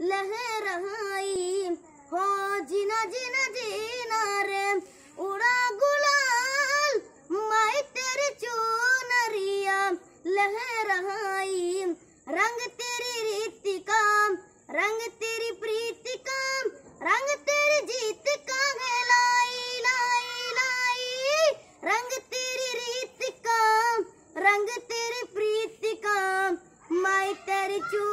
लहराई हो जीना जीना जीना रे उड़ा गुलाल माई तेरी चुनरिया लहराई रंग तेरी रीति काम रंग तेरी प्रीति काम रंग तेरी जीत का है लाई लाई लाई रंग तेरी रीति का रंग तेरी प्रीति का माई तेरी चू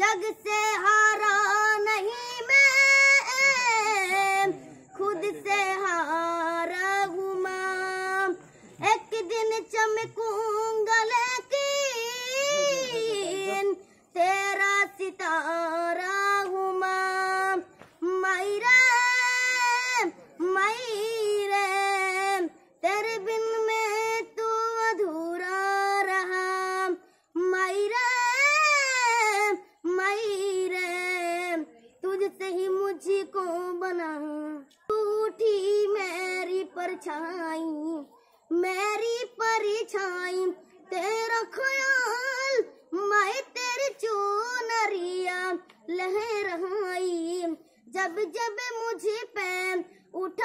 जग से हारा नहीं मैं खुद से हारा गुमाम एक दिन चमकूंगा लेकिन तेरा सितारा गुमाम मैरा मैरे तेरे बिन में से ही मुझको बना टूटी मेरी परछाई मेरी परछाई तेरा ख्याल मैं तेरी चूनरिया लहराई जब जब मुझे पे उठ